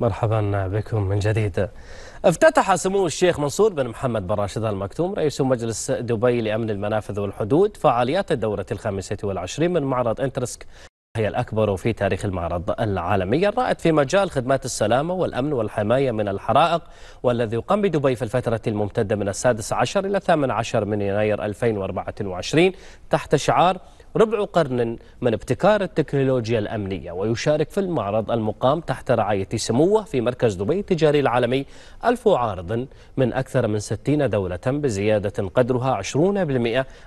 مرحبا بكم من جديد افتتح سمو الشيخ منصور بن محمد بن راشد المكتوم رئيس مجلس دبي لأمن المنافذ والحدود فعاليات الدورة الخامسة والعشرين من معرض انترسك هي الأكبر في تاريخ المعرض العالمي الرائد في مجال خدمات السلامة والأمن والحماية من الحرائق والذي يقام بدبي في الفترة الممتدة من السادس عشر إلى الثامن عشر من يناير 2024 تحت شعار ربع قرن من ابتكار التكنولوجيا الأمنية ويشارك في المعرض المقام تحت رعاية سموه في مركز دبي التجاري العالمي ألف عارض من أكثر من 60 دولة بزيادة قدرها 20%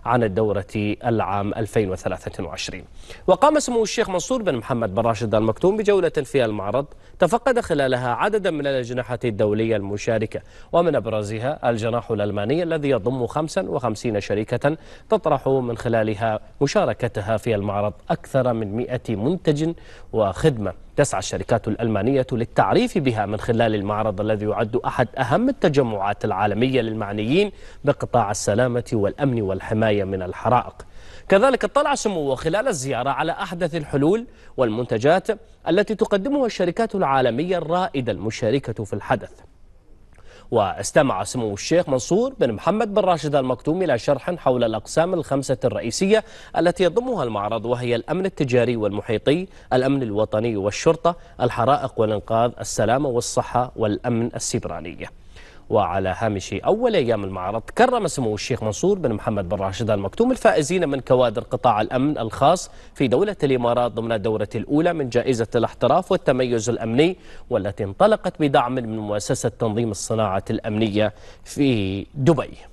عن الدورة العام 2023 وقام سمو الشيخ منصور بن محمد بن راشد المكتوم بجولة في المعرض تفقد خلالها عددا من الأجنحة الدولية المشاركة ومن أبرزها الجناح الألماني الذي يضم 55 شركة تطرح من خلالها مشاركة مشاركتها في المعرض أكثر من 100 منتج وخدمة تسعى الشركات الألمانية للتعريف بها من خلال المعرض الذي يعد أحد أهم التجمعات العالمية للمعنيين بقطاع السلامة والأمن والحماية من الحرائق كذلك اطلع سموه خلال الزيارة على أحدث الحلول والمنتجات التي تقدمها الشركات العالمية الرائدة المشاركة في الحدث واستمع سمو الشيخ منصور بن محمد بن راشد المكتوم إلى شرح حول الأقسام الخمسة الرئيسية التي يضمها المعرض وهي الأمن التجاري والمحيطي الأمن الوطني والشرطة الحرائق والإنقاذ السلامة والصحة والأمن السيبراني وعلى هامش أول أيام المعرض كرم سمو الشيخ منصور بن محمد بن راشد المكتوم الفائزين من كوادر قطاع الأمن الخاص في دولة الإمارات ضمن الدورة الأولى من جائزة الاحتراف والتميز الأمني والتي انطلقت بدعم من مؤسسة تنظيم الصناعة الأمنية في دبي